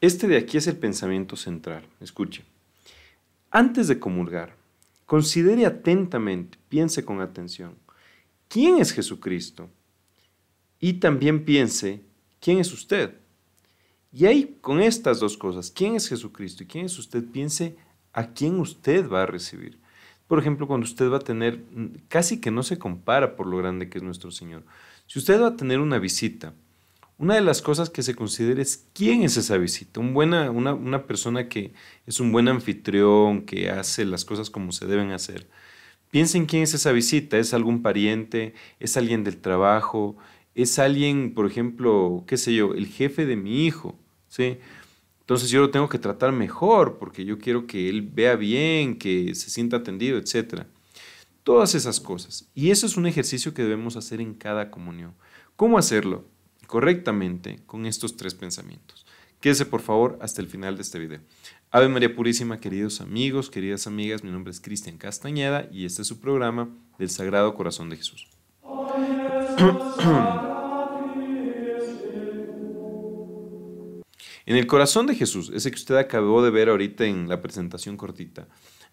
Este de aquí es el pensamiento central. Escuche. Antes de comulgar, considere atentamente, piense con atención, ¿quién es Jesucristo? Y también piense, ¿quién es usted? Y ahí, con estas dos cosas, ¿quién es Jesucristo y quién es usted? Piense a quién usted va a recibir. Por ejemplo, cuando usted va a tener, casi que no se compara por lo grande que es nuestro Señor. Si usted va a tener una visita, una de las cosas que se considera es quién es esa visita. Un buena, una, una, persona que es un buen anfitrión, que hace las cosas como se deben hacer. Piensen quién es esa visita. ¿Es algún pariente? ¿Es alguien del trabajo? ¿Es alguien, por ejemplo, qué sé yo, el jefe de mi hijo? ¿Sí? Entonces yo lo tengo que tratar mejor porque yo quiero que él vea bien, que se sienta atendido, etcétera todas esas cosas. Y eso es un ejercicio que debemos hacer en cada comunión. ¿Cómo hacerlo? correctamente con estos tres pensamientos. Quédese por favor hasta el final de este video. Ave María Purísima, queridos amigos, queridas amigas, mi nombre es Cristian Castañeda y este es su programa del Sagrado Corazón de Jesús. En el corazón de Jesús, ese que usted acabó de ver ahorita en la presentación cortita,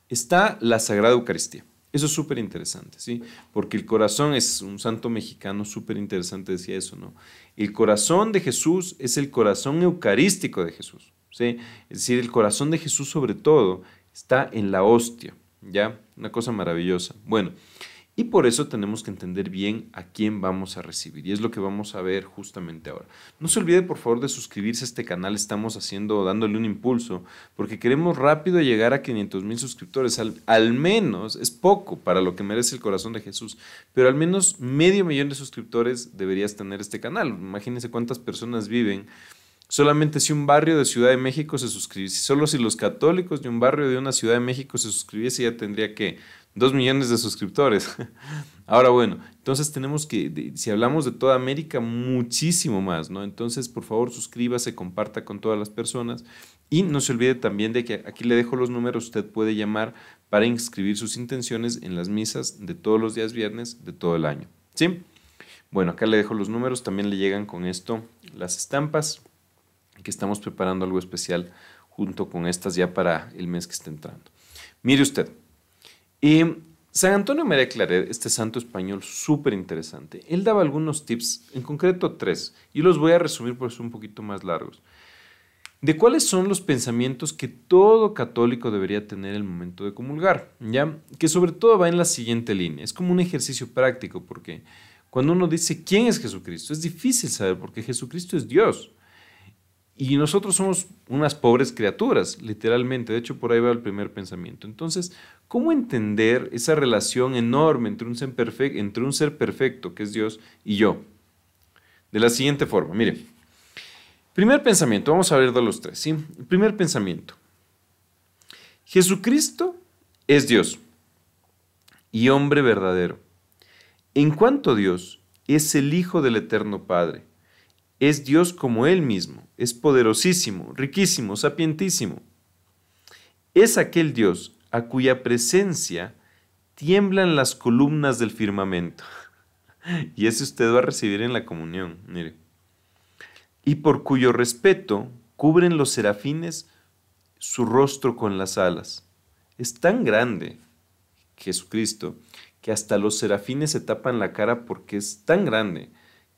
está la Sagrada Eucaristía. Eso es súper interesante, ¿sí? Porque el corazón es un santo mexicano súper interesante, decía eso, ¿no? El corazón de Jesús es el corazón eucarístico de Jesús, ¿sí? Es decir, el corazón de Jesús sobre todo está en la hostia, ¿ya? Una cosa maravillosa. Bueno. Y por eso tenemos que entender bien a quién vamos a recibir. Y es lo que vamos a ver justamente ahora. No se olvide, por favor, de suscribirse a este canal. Estamos haciendo, dándole un impulso, porque queremos rápido llegar a 500 mil suscriptores. Al, al, menos, es poco para lo que merece el corazón de Jesús, pero al menos medio millón de suscriptores deberías tener este canal. Imagínense cuántas personas viven. Solamente si un barrio de Ciudad de México se suscribiese, solo si los católicos de un barrio de una Ciudad de México se suscribiese, ya tendría que Dos millones de suscriptores. Ahora bueno, entonces tenemos que, si hablamos de toda América, muchísimo más, ¿no? Entonces, por favor, suscríbase, comparta con todas las personas y no se olvide también de que aquí le dejo los números, usted puede llamar para inscribir sus intenciones en las misas de todos los días viernes de todo el año. ¿Sí? Bueno, acá le dejo los números, también le llegan con esto las estampas, que estamos preparando algo especial junto con estas ya para el mes que está entrando. Mire usted, y San Antonio me declaré, este santo español súper interesante, él daba algunos tips, en concreto tres, y los voy a resumir por pues, son un poquito más largos, de cuáles son los pensamientos que todo católico debería tener el momento de comulgar, ¿ya? Que sobre todo va en la siguiente línea, es como un ejercicio práctico, porque cuando uno dice quién es Jesucristo, es difícil saber, porque Jesucristo es Dios, y nosotros somos unas pobres criaturas, literalmente. De hecho, por ahí va el primer pensamiento. Entonces, ¿cómo entender esa relación enorme entre un ser perfecto, entre un ser perfecto que es Dios y yo? De la siguiente forma, mire. Primer pensamiento, vamos a ver de los tres, ¿sí? primer pensamiento. Jesucristo es Dios y hombre verdadero. En cuanto a Dios, es el Hijo del Eterno Padre es Dios como Él mismo, es poderosísimo, riquísimo, sapientísimo. Es aquel Dios a cuya presencia tiemblan las columnas del firmamento. Y ese usted va a recibir en la comunión, mire. Y por cuyo respeto cubren los serafines su rostro con las alas. Es tan grande Jesucristo que hasta los serafines se tapan la cara porque es tan grande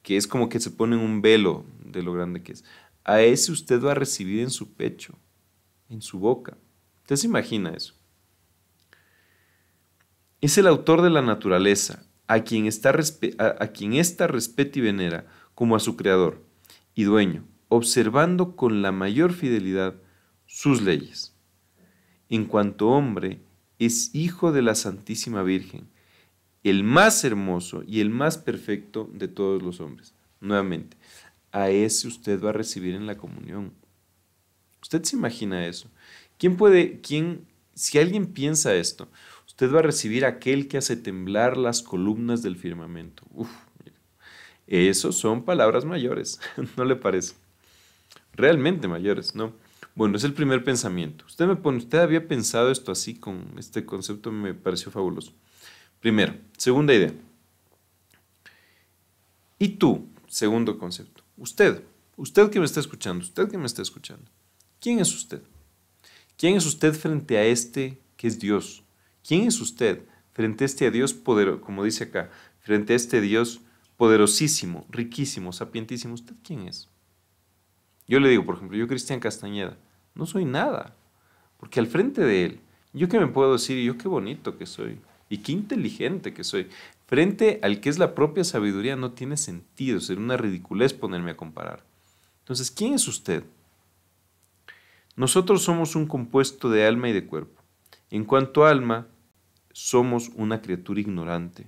que es como que se pone un velo de lo grande que es. A ese usted va a recibir en su pecho, en su boca. ¿Usted se imagina eso? Es el autor de la naturaleza, a quien, está a, quien ésta respeta y venera como a su creador y dueño, observando con la mayor fidelidad sus leyes. En cuanto hombre, es hijo de la Santísima Virgen, el más hermoso y el más perfecto de todos los hombres. Nuevamente, a ese usted va a recibir en la comunión. ¿Usted se imagina eso? ¿Quién puede, quién, si alguien piensa esto, usted va a recibir aquel que hace temblar las columnas del firmamento? Uf, eso son palabras mayores, ¿no le parece? Realmente mayores, ¿no? Bueno, es el primer pensamiento. Usted me pone, usted había pensado esto así con este concepto, me pareció fabuloso. Primero. Segunda idea. Y tú, segundo concepto. Usted, usted que me está escuchando, usted que me está escuchando. ¿Quién es usted? ¿Quién es usted frente a este que es Dios? ¿Quién es usted frente a este Dios poderoso, como dice acá, frente a este Dios poderosísimo, riquísimo, sapientísimo? ¿Usted quién es? Yo le digo, por ejemplo, yo Cristian Castañeda, no soy nada, porque al frente de él, yo que me puedo decir, yo qué bonito que soy, y qué inteligente que soy. Frente al que es la propia sabiduría no tiene sentido, sería una ridiculez ponerme a comparar. Entonces, ¿quién es usted? Nosotros somos un compuesto de alma y de cuerpo. En cuanto a alma, somos una criatura ignorante,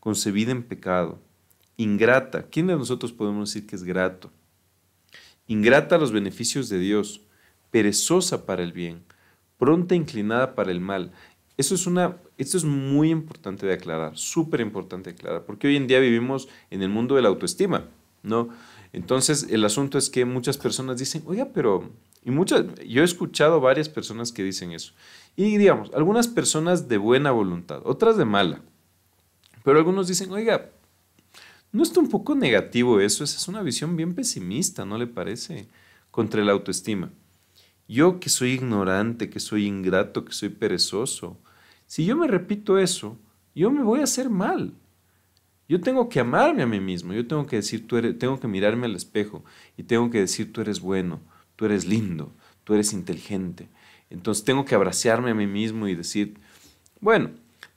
concebida en pecado, ingrata. ¿Quién de nosotros podemos decir que es grato? Ingrata a los beneficios de Dios, perezosa para el bien, pronta inclinada para el mal. Eso es una, esto es muy importante de aclarar, súper importante de aclarar, porque hoy en día vivimos en el mundo de la autoestima, ¿no? Entonces, el asunto es que muchas personas dicen, oiga, pero, y muchas, yo he escuchado varias personas que dicen eso. Y digamos, algunas personas de buena voluntad, otras de mala. Pero algunos dicen, oiga, ¿no está un poco negativo eso? Esa es una visión bien pesimista, ¿no le parece? Contra la autoestima. Yo que soy ignorante, que soy ingrato, que soy perezoso, si yo me repito eso, yo me voy a hacer mal. Yo tengo que amarme a mí mismo, yo tengo que decir, tengo que mirarme al espejo y tengo que decir, tú eres bueno, tú eres lindo, tú eres inteligente. Entonces tengo que abrazarme a mí mismo y decir, bueno,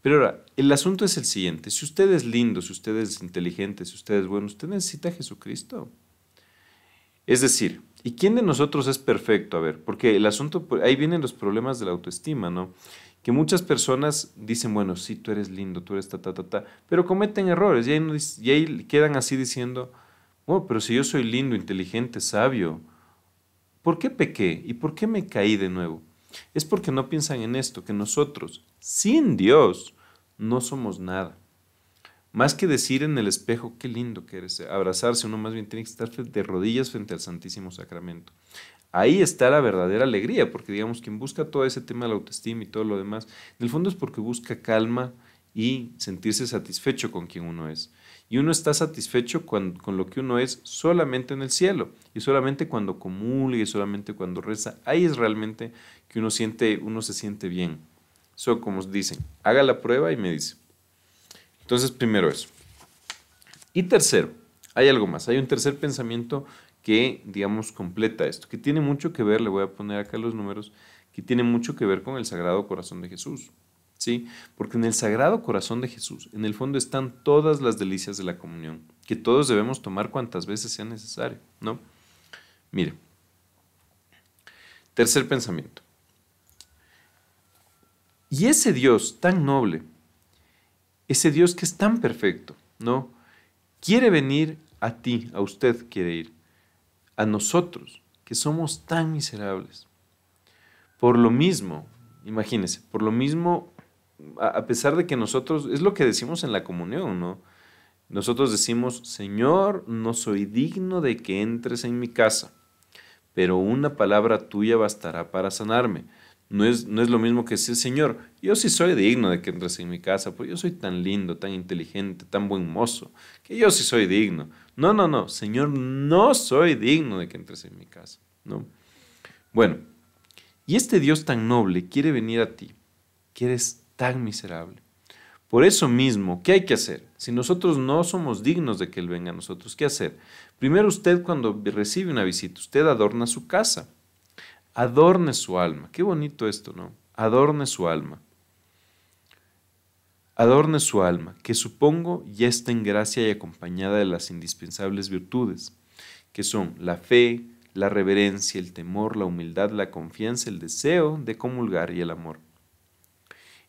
pero ahora, el asunto es el siguiente, si usted es lindo, si usted es inteligente, si usted es bueno, usted necesita a Jesucristo. Es decir, ¿y quién de nosotros es perfecto? A ver, porque el asunto, ahí vienen los problemas de la autoestima, ¿no? que muchas personas dicen, bueno, sí, tú eres lindo, tú eres ta, ta, ta, ta, pero cometen errores y ahí, y quedan así diciendo, bueno, oh, pero si yo soy lindo, inteligente, sabio, ¿por qué pequé y por qué me caí de nuevo? Es porque no piensan en esto, que nosotros, sin Dios, no somos nada. Más que decir en el espejo, qué lindo que eres, abrazarse, uno más bien tiene que estar de rodillas frente al Santísimo Sacramento. Ahí está la verdadera alegría, porque digamos, quien busca todo ese tema de la autoestima y todo lo demás, en el fondo es porque busca calma y sentirse satisfecho con quien uno es. Y uno está satisfecho con, lo que uno es solamente en el cielo, y solamente cuando comulga, y solamente cuando reza. Ahí es realmente que uno, siente, uno se siente bien. Eso, como dicen, haga la prueba y me dice. Entonces, primero eso. Y tercero, hay algo más, hay un tercer pensamiento que, digamos, completa esto, que tiene mucho que ver, le voy a poner acá los números, que tiene mucho que ver con el Sagrado Corazón de Jesús. ¿Sí? Porque en el Sagrado Corazón de Jesús, en el fondo están todas las delicias de la comunión, que todos debemos tomar cuantas veces sea necesario, ¿no? Mire, tercer pensamiento. Y ese Dios tan noble, ese Dios que es tan perfecto, ¿no? Quiere venir a ti, a usted quiere ir a nosotros, que somos tan miserables. Por lo mismo, imagínense, por lo mismo, a pesar de que nosotros, es lo que decimos en la comunión, ¿no? Nosotros decimos, Señor, no soy digno de que entres en mi casa, pero una palabra tuya bastará para sanarme. No es, no es lo mismo que decir, Señor, yo sí soy digno de que entres en mi casa, porque yo soy tan lindo, tan inteligente, tan buen mozo, que yo sí soy digno. No, no, no, Señor, no soy digno de que entres en mi casa. ¿no? Bueno, y este Dios tan noble quiere venir a ti, que eres tan miserable. Por eso mismo, ¿qué hay que hacer? Si nosotros no somos dignos de que Él venga a nosotros, ¿qué hacer? Primero usted cuando recibe una visita, usted adorna su casa adorne su alma. Qué bonito esto, ¿no? Adorne su alma. Adorne su alma, que supongo ya está en gracia y acompañada de las indispensables virtudes, que son la fe, la reverencia, el temor, la humildad, la confianza, el deseo de comulgar y el amor.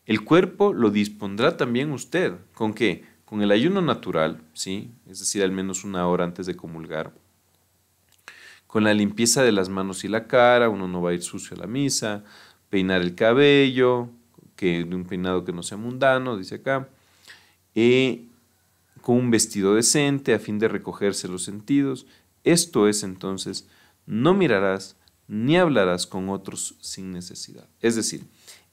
El cuerpo lo dispondrá también usted. ¿Con qué? Con el ayuno natural, ¿sí? Es decir, al menos una hora antes de comulgar con la limpieza de las manos y la cara, uno no va a ir sucio a la misa, peinar el cabello, que un peinado que no sea mundano, dice acá, con un vestido decente a fin de recogerse los sentidos. Esto es entonces, no mirarás ni hablarás con otros sin necesidad. Es decir,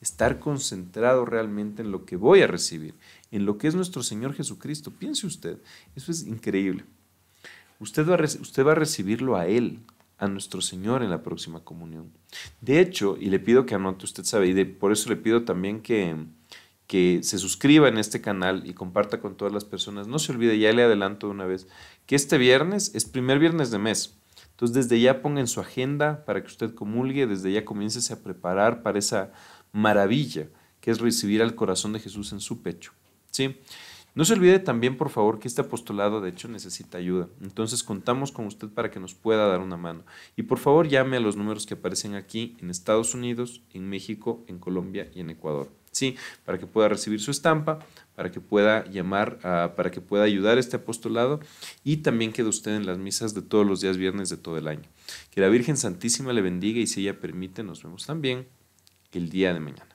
estar concentrado realmente en lo que voy a recibir, en lo que es nuestro Señor Jesucristo. Piense usted, eso es increíble. Usted va, usted va a recibirlo a Él a nuestro Señor en la próxima comunión. De hecho, y le pido que anote, usted sabe, y de, por eso le pido también que, que se suscriba en este canal y comparta con todas las personas. No se olvide, ya le adelanto de una vez, que este viernes es primer viernes de mes. Entonces, desde ya ponga en su agenda para que usted comulgue, desde ya comiencese a preparar para esa maravilla que es recibir al corazón de Jesús en su pecho. ¿Sí? No se olvide también, por favor, que este apostolado de hecho necesita ayuda. Entonces contamos con usted para que nos pueda dar una mano. Y por favor llame a los números que aparecen aquí en Estados Unidos, en México, en Colombia y en Ecuador. Sí, para que pueda recibir su estampa, para que pueda llamar, ah, para que pueda ayudar este apostolado y también quede usted en las misas de todos los días viernes de todo el año. Que la Virgen Santísima le bendiga y si ella permite nos vemos también el día de mañana.